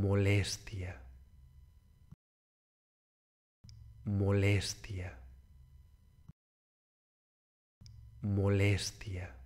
molestia, molestia, molestia.